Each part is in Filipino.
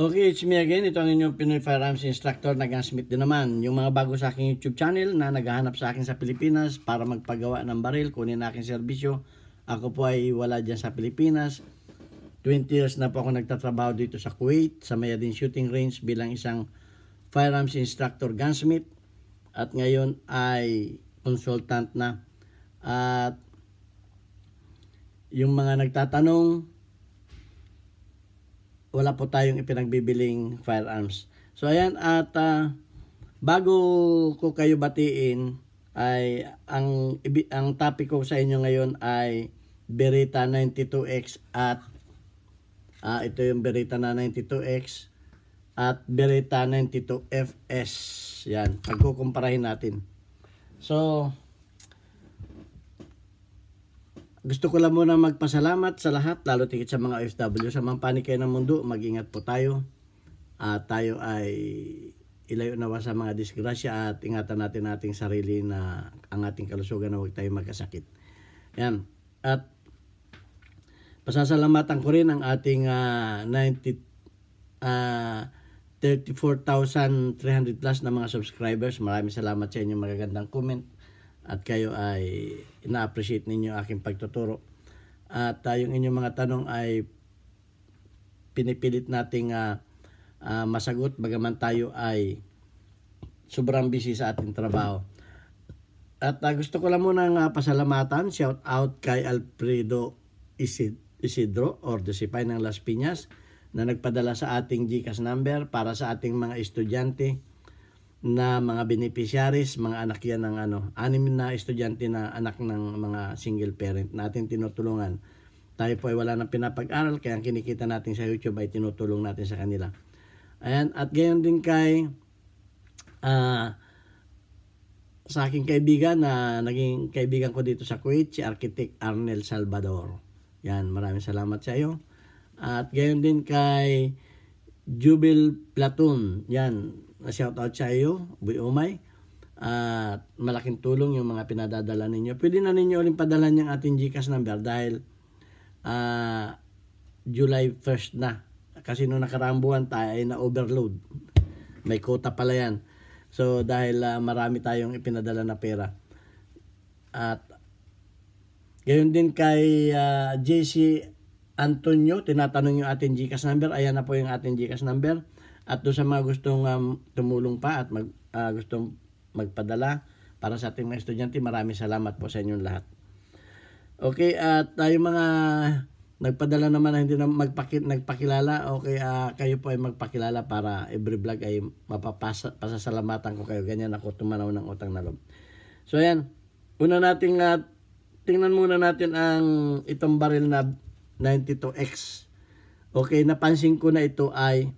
Okay, it's me again. Ito ang inyong Pinoy Firearms Instructor na gunsmith din naman. Yung mga bago sa aking YouTube channel na naghahanap sa akin sa Pilipinas para magpagawa ng baril, kunin aking serbisyo. Ako po ay wala dyan sa Pilipinas. 20 years na po ako nagtatrabaho dito sa Kuwait, sa Mayadin Shooting Range bilang isang Firearms Instructor Gunsmith. At ngayon ay consultant na. At yung mga nagtatanong, wala po tayong ipinagbibiling firearms. So ayan at uh, bago ko kayo batiin ay ang ang topic ko sa inyo ngayon ay Beretta 92X at uh, ito yung Beretta na 92X at Beretta 92FS. Yan, pagkukumparahin natin. So, gusto ko lang muna magpasalamat sa lahat, lalo tigit sa mga OFW sa mampanig kayo ng mundo. Mag-ingat po tayo. At uh, tayo ay ilayo nawa sa mga disgrasya at ingatan natin ating sarili na ang ating kalusugan na huwag tayo magkasakit. Yan. At pasasalamatan ko rin ang ating uh, 90, uh, 34,300 plus na mga subscribers. Maraming salamat sa inyong magagandang comment at kayo ay ina-appreciate ninyo aking pagtuturo. At uh, inyong mga tanong ay pinipilit nating uh, uh, masagot bagaman tayo ay sobrang busy sa ating trabaho. At uh, gusto ko lang muna nga uh, pasalamatan, shout out kay Alfredo Isidro or Josepine ng Las Piñas na nagpadala sa ating GCash number para sa ating mga estudyante na mga beneficiaries, mga anak yan ng ano, anim na estudyante na anak ng mga single parent natin tinutulungan. Tayo po ay wala nang pinapag-aral kaya ang kinikita natin sa YouTube ay tinutulong natin sa kanila. Ayan, at gayon din kay uh, sa aking kaibigan na naging kaibigan ko dito sa Kuwait, si Architect Arnel Salvador. Yan, maraming salamat sa iyo. At gayon din kay Jubil Platoon. Yan, shout out sa iyo, Buyumay. At uh, malaking tulong yung mga pinadadala ninyo. Pwede na ninyo ulit padalan yung ating GCash number dahil uh, July 1st na. Kasi nung nakarambuan tayo ay na-overload. May quota pala yan. So dahil uh, marami tayong ipinadala na pera. At gayon din kay uh, ah, JC Antonio, tinatanong yung ating GCash number. Ayan na po yung ating GCash number. At doon sa mga gustong um, tumulong pa at mag, uh, gustong magpadala para sa ating mga estudyante, maraming salamat po sa inyong lahat. Okay, at uh, mga nagpadala naman na hindi na magpaki, nagpakilala, okay, uh, kayo po ay magpakilala para every vlog ay mapapasasalamatan ko kayo. Ganyan ako tumanaw ng utang na loob. So ayan, una nating uh, tingnan muna natin ang itong baril na 92X. Okay, napansin ko na ito ay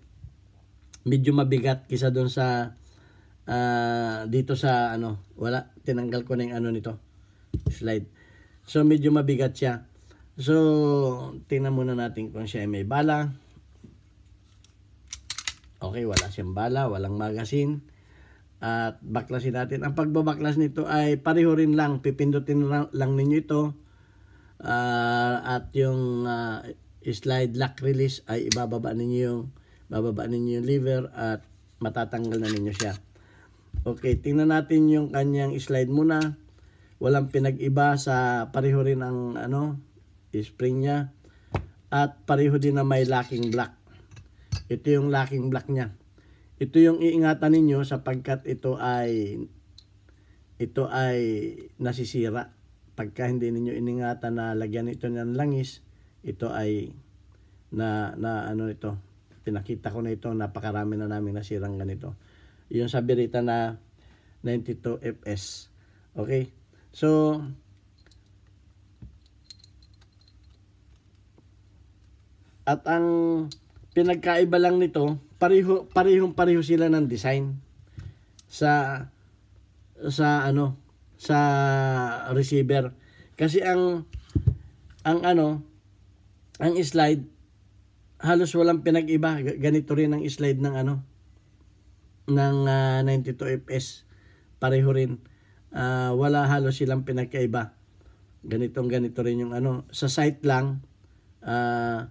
medyo mabigat kisa doon sa uh, dito sa ano, wala, tinanggal ko na yung ano nito, slide. So medyo mabigat siya. So tingnan muna natin kung siya may bala. Okay, wala siyang bala, walang magazine At baklasin natin. Ang pagbabaklas nito ay pareho rin lang. Pipindutin lang ninyo ito. Uh, at yung uh, slide lock release ay ibababa ninyo yung Bababa ninyo yung liver at matatanggal na ninyo siya. Okay, tingnan natin yung kanyang slide muna. Walang pinag-iba sa pareho rin ang ano, spring niya. At pareho din na may locking block. Ito yung locking block niya. Ito yung iingatan ninyo sapagkat ito ay ito ay nasisira. Pagka hindi ninyo iningatan na lagyan ito ng langis, ito ay na, na ano ito, pinakita ko na ito, napakarami na namin nasirang ganito. Yung sa Berita na 92 FS. Okay? So, at ang pinagkaiba lang nito, pareho, parehong pareho sila ng design sa sa ano sa receiver kasi ang ang ano ang slide halos walang pinag-iba. Ganito rin ang slide ng ano ng uh, ah, 92FS. Pareho rin. Uh, wala halos silang pinagkaiba. Ganitong ganito rin yung ano. Sa site lang uh,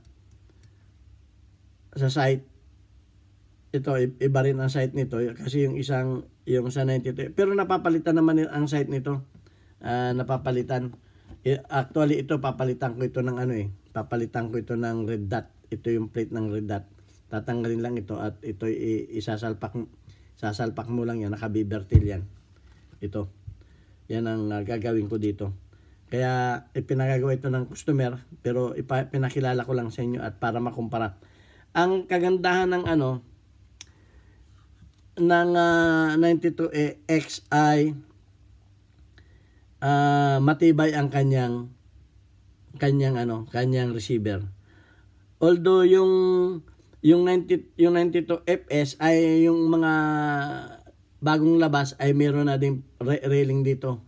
sa site ito iba rin ang site nito kasi yung isang yung sa 92 pero napapalitan naman ang site nito uh, napapalitan eh, actually ito papalitan ko ito ng ano eh papalitan ko ito ng red dot ito yung plate ng red Tatanggalin lang ito at ito isasalpak sasalpak mo lang yan, nakabibertil yan. Ito. Yan ang uh, gagawin ko dito. Kaya ipinagagawa eh, ito ng customer pero ipa, ko lang sa inyo at para makumpara. Ang kagandahan ng ano ng uh, 92 XI uh, matibay ang kanyang kanyang ano, kanyang receiver. Although yung yung 90 yung 92 FS ay yung mga bagong labas ay meron na din railing dito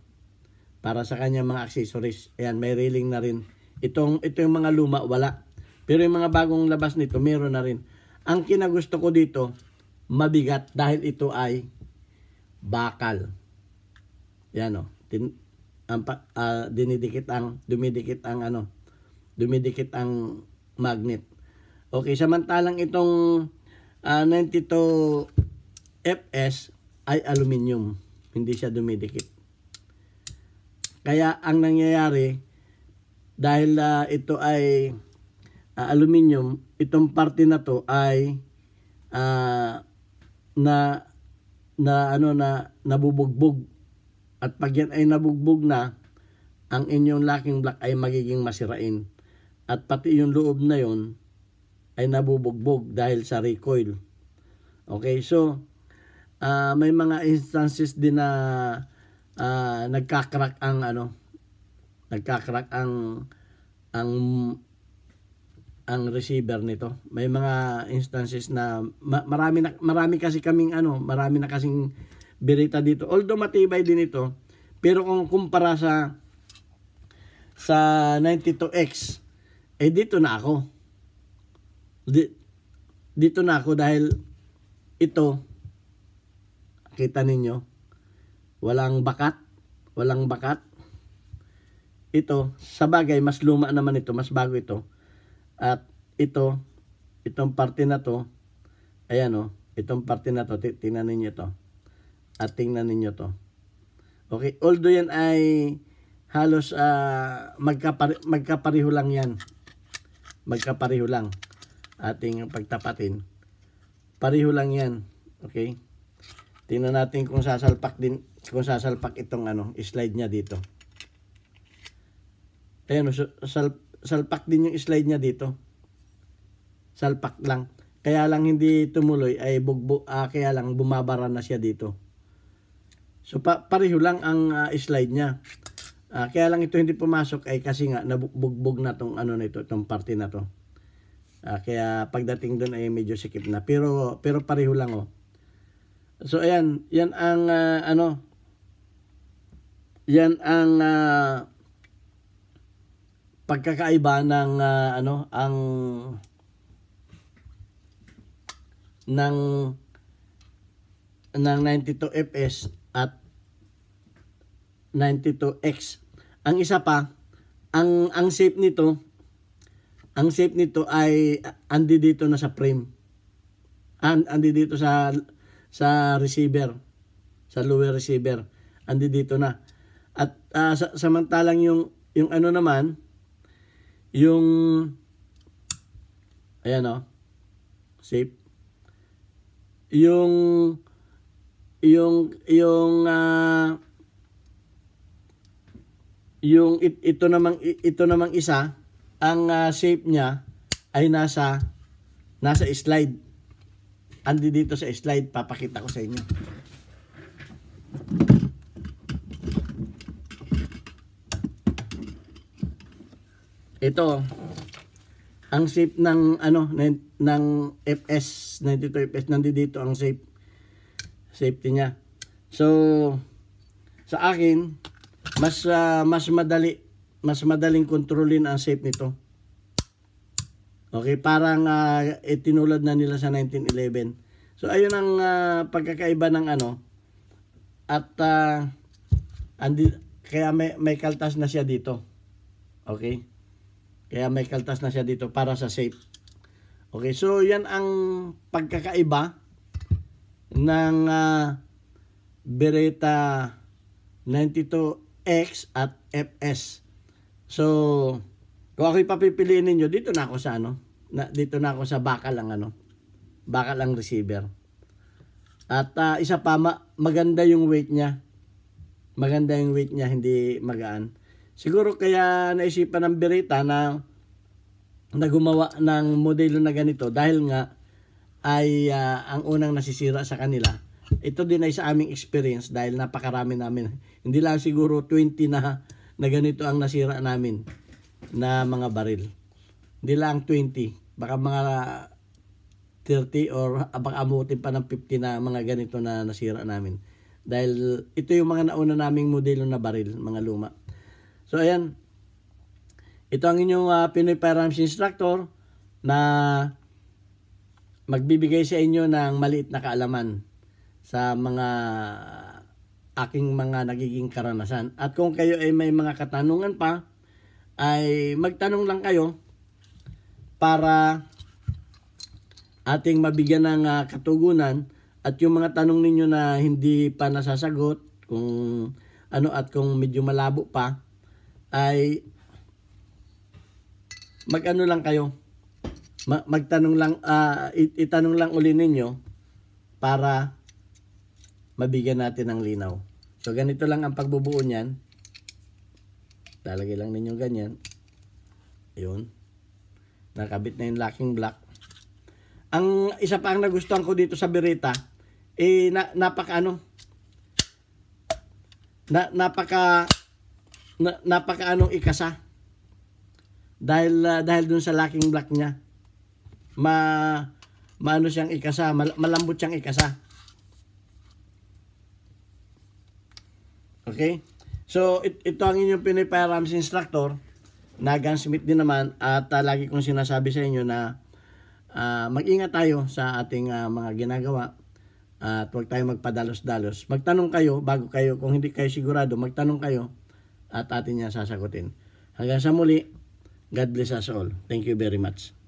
para sa kanya mga accessories. Ayan, may railing na rin. Itong ito yung mga luma wala. Pero yung mga bagong labas nito meron na rin. Ang kinagusto ko dito mabigat dahil ito ay bakal. Yan oh. Tin, ang, uh, dinidikit ang dumidikit ang ano. Dumidikit ang magnet. Okay, samantalang itong uh, 92 FS ay aluminum, Hindi siya dumidikit. Kaya ang nangyayari, dahil uh, ito ay uh, aluminium, itong parte na to ay uh, na na ano na nabubugbog at pag yan ay nabugbog na ang inyong locking block ay magiging masirain at pati yung loob na yon ay nabubugbog dahil sa recoil. Okay, so uh, may mga instances din na uh, ah, nagkakrack ang ano, nagkakrack ang ang ang receiver nito. May mga instances na ma- marami na, marami kasi kaming ano, marami na kasing berita dito. Although matibay din ito, pero kung kumpara sa sa 92X eh dito na ako. Di, dito na ako dahil ito, kita ninyo, walang bakat, walang bakat. Ito, sa bagay, mas luma naman ito, mas bago ito. At ito, itong parte na to, ayan o, oh, itong parte na to, tingnan ninyo to. At tingnan ninyo to. Okay, although yan ay halos uh, magkapare magkapareho lang yan magkapareho lang ating pagtapatin. Pareho lang 'yan, okay? Tingnan natin kung sasalpak din kung sasalpak itong ano, slide niya dito. Ayan, sal, salpak din yung slide niya dito. Salpak lang. Kaya lang hindi tumuloy ay bugbo ah, kaya lang bumabara na siya dito. So pa, pareho lang ang uh, slide niya. Uh, kaya lang ito hindi pumasok ay eh, kasi nga nabugbog na tong ano na ito, tong party na to. Uh, kaya pagdating doon ay eh, medyo sikip na. Pero pero pareho lang oh. So ayan, yan ang uh, ano yan ang uh, pagkakaiba ng uh, ano ang ng ng 92FS at 92X ang isa pa, ang ang shape nito, ang shape nito ay andi dito na sa frame. And andi dito sa sa receiver, sa lower receiver. Andi dito na. At uh, sa, samantalang yung yung ano naman, yung ayan oh, shape. Yung yung yung uh, yung it, ito namang ito namang isa ang uh, shape niya ay nasa nasa slide andi dito sa slide papakita ko sa inyo ito ang shape ng ano ng FS 92 FS dito ang shape safety niya so sa akin mas uh, mas madali mas madaling kontrolin ang shape nito okay parang uh, ah, itinulad eh, na nila sa 1911 so ayun ang uh, pagkakaiba ng ano at uh, andi, kaya may, may kaltas na siya dito okay kaya may kaltas na siya dito para sa shape okay so yan ang pagkakaiba ng uh, Beretta 92 X at FS. So, kung ako'y papipiliin ninyo, dito na ako sa ano, na, dito na ako sa bakal lang ano, bakal lang receiver. At uh, isa pa, ma maganda yung weight niya. Maganda yung weight niya, hindi magaan. Siguro kaya naisipan ng Berita na na gumawa ng modelo na ganito dahil nga ay uh, ang unang nasisira sa kanila ito din ay sa aming experience dahil napakarami namin. Hindi lang siguro 20 na, na ganito ang nasira namin na mga baril. Hindi lang 20. Baka mga 30 or ah, baka amutin pa ng 50 na mga ganito na nasira namin. Dahil ito yung mga nauna naming modelo na baril, mga luma. So ayan, ito ang inyong uh, Pinoy Firearms Instructor na magbibigay sa inyo ng maliit na kaalaman sa mga aking mga nagiging karanasan. At kung kayo ay may mga katanungan pa, ay magtanong lang kayo para ating mabigyan ng uh, katugunan at yung mga tanong ninyo na hindi pa nasasagot kung ano at kung medyo malabo pa ay magano lang kayo magtanong lang uh, itanong lang uli ninyo para mabigyan natin ng linaw. So ganito lang ang pagbubuo niyan. Lalagay lang ninyo ganyan. Ayun. Nakabit na yung locking block. Ang isa pa ang nagustuhan ko dito sa Beretta, eh na, napaka ano, na, napaka na, napaka anong ikasa. Dahil uh, dahil dun sa locking block niya. Ma maano siyang ikasa, mal, malambot siyang ikasa. Okay? So, it, ito ang inyong Pinoy Firearms Instructor na gunsmith din naman at uh, lagi kong sinasabi sa inyo na uh, mag-ingat tayo sa ating uh, mga ginagawa at huwag tayong magpadalos-dalos. Magtanong kayo bago kayo, kung hindi kayo sigurado, magtanong kayo at atin niya sasagutin. Hanggang sa muli, God bless us all. Thank you very much.